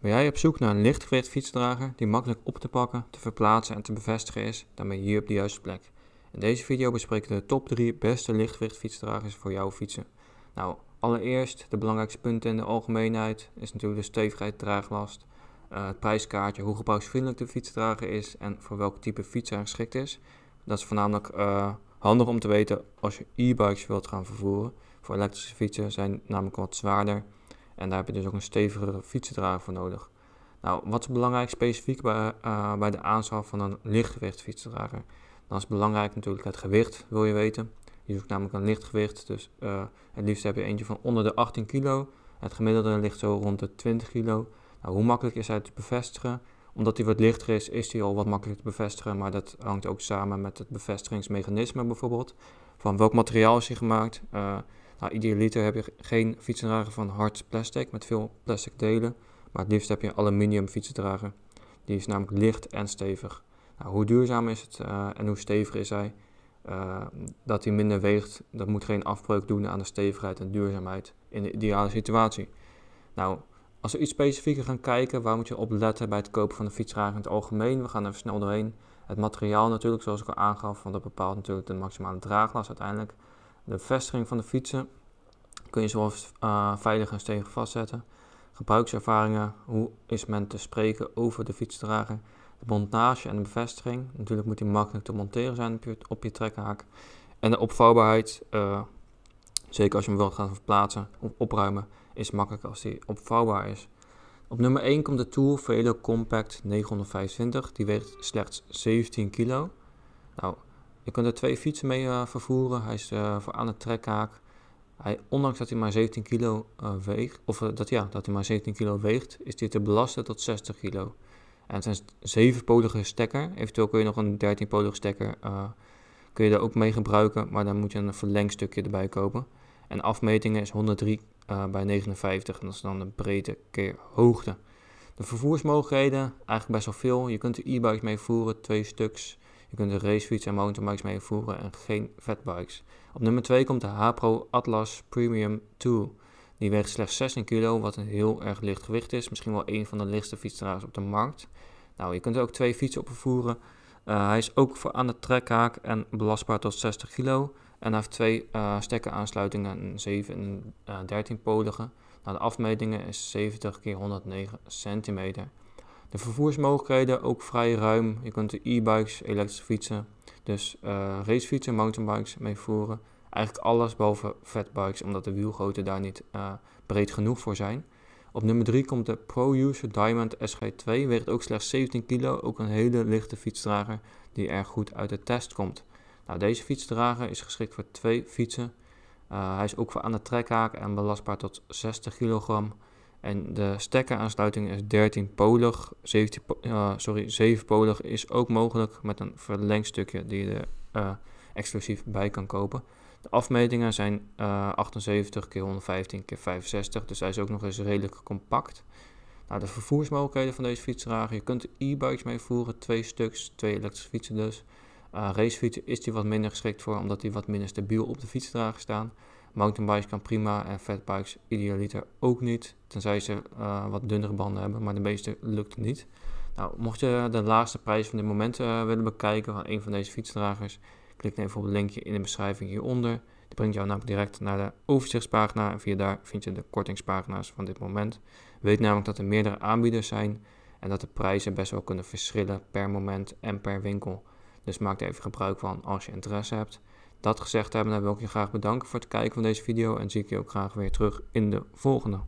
Ben jij op zoek naar een lichtgewicht fietsdrager die makkelijk op te pakken, te verplaatsen en te bevestigen is, dan ben je hier op de juiste plek. In deze video bespreken we de top 3 beste lichtgewicht fietsdragers voor jouw fietsen. Nou, allereerst de belangrijkste punten in de algemeenheid is natuurlijk de stevigheid draaglast, eh, het prijskaartje, hoe gebruiksvriendelijk de fietsdrager is en voor welk type fiets hij geschikt is. Dat is voornamelijk eh, handig om te weten als je e-bikes wilt gaan vervoeren. Voor elektrische fietsen zijn namelijk wat zwaarder en daar heb je dus ook een stevigere fietsendrager voor nodig. Nou, wat is belangrijk specifiek bij, eh, bij de aanschaf van een lichtgewicht fietsendrager? Dan is belangrijk natuurlijk het gewicht, wil je weten. Je zoekt namelijk een lichtgewicht, dus eh, het liefst heb je eentje van onder de 18 kilo. Het gemiddelde ligt zo rond de 20 kilo. Nou, hoe makkelijk is hij te bevestigen? Omdat hij wat lichter is, is hij al wat makkelijker te bevestigen, maar dat hangt ook samen met het bevestigingsmechanisme bijvoorbeeld. Van welk materiaal is hij gemaakt? Eh, nou, idealiter heb je geen fietsendrager van hard plastic met veel plastic delen, maar het liefst heb je een aluminium fietsendrager. Die is namelijk licht en stevig. Nou, hoe duurzaam is het eh, en hoe stevig is hij? Eh, dat hij minder weegt, dat moet geen afbreuk doen aan de stevigheid en duurzaamheid in de ideale situatie. Nou, als we iets specifieker gaan kijken, waar moet je op letten bij het kopen van een fietsdrager in het algemeen? We gaan even snel doorheen. Het materiaal natuurlijk, zoals ik al aangaf, want dat bepaalt natuurlijk de maximale draaglast uiteindelijk. De bevestiging van de fietsen kun je zowel uh, veilig en stevig vastzetten. Gebruikservaringen, hoe is men te spreken over de fietsdrager. De montage en de bevestiging, natuurlijk moet die makkelijk te monteren zijn op je, trekhaak. En de opvouwbaarheid, eh, zeker als je hem wilt gaan verplaatsen of opruimen, is makkelijk als die opvouwbaar is. Op nummer 1 komt de Tour Velo Compact 925, die weegt slechts 17 kilo. Nou, je kunt er twee fietsen mee eh, vervoeren. Hij is eh, voor aan de trekhaak. Hij, ondanks dat hij maar 17 kilo eh, weegt, of dat, ja, dat hij maar 17 kilo weegt, is dit te belasten tot 60 kilo. En het is een zevenpolige stekker. Eventueel kun je nog een 13-polige stekker kun je daar ook mee gebruiken, maar dan moet je een verlengstukje erbij kopen. En afmetingen is 103 bij 59 en dat is dan de breedte keer hoogte. De vervoersmogelijkheden, eigenlijk best wel veel. Je kunt er e-bikes mee voeren, twee stuks. Je kunt er racefietsen en mountainbikes mee voeren en geen fatbikes. Op nummer 2 komt de Hapro Atlas Premium 2. Die weegt slechts 16 kilo, wat een heel erg licht gewicht is. Misschien wel een van de lichtste fietsdragers op de markt. Nou, je kunt er ook twee fietsen op vervoeren. Eh, hij is ook voor aan de trekhaak en belastbaar tot 60 kilo. En hij heeft twee uh, eh, stekkeraansluitingen, een 7 en 13 eh, polige. Nou, de afmetingen is 70 x 109 centimeter. De vervoersmogelijkheden ook vrij ruim. Je kunt de e-bikes, elektrische fietsen, dus eh, racefietsen, mountainbikes mee voeren. Eigenlijk alles behalve fatbikes, omdat de wielgrootte daar niet eh, breed genoeg voor zijn. Op nummer 3 komt de Pro-User Diamond SG2, weegt ook slechts 17 kilo, ook een hele lichte fietsdrager die erg goed uit de test komt. Nou, deze fietsdrager is geschikt voor twee fietsen. Eh, hij is ook voor aan de trekhaak en belastbaar tot 60 kilogram. En de stekkeraansluiting is 13-polig. Eh, sorry, 7-polig is ook mogelijk met een verlengstukje die je er eh, exclusief bij kan kopen. De afmetingen zijn 78 x 115 x 65, dus hij is ook nog eens redelijk compact. Nou, de vervoersmogelijkheden van deze fietsdrager. Je kunt e-bikes mee voeren, twee stuks, twee elektrische fietsen dus. Uh, eh, racefietsen is die wat minder geschikt voor, omdat die wat minder stabiel op de fietsdrager staan. Mountainbikes kan prima en fatbikes idealiter ook niet. Tenzij ze eh, wat dunnere banden hebben, maar de meeste lukt het niet. Nou, mocht je de laagste prijs van dit moment eh, willen bekijken van een van deze fietsdragers, klik dan even op het linkje in de beschrijving hieronder. Die brengt jou namelijk direct naar de overzichtspagina en via daar vind je de kortingspagina's van dit moment. Weet namelijk dat er meerdere aanbieders zijn en dat de prijzen best wel kunnen verschillen per moment en per winkel. Dus maak er even gebruik van als je interesse hebt. Dat gezegd hebben, dan wil ik je graag bedanken voor het kijken van deze video en zie ik je ook graag weer terug in de volgende.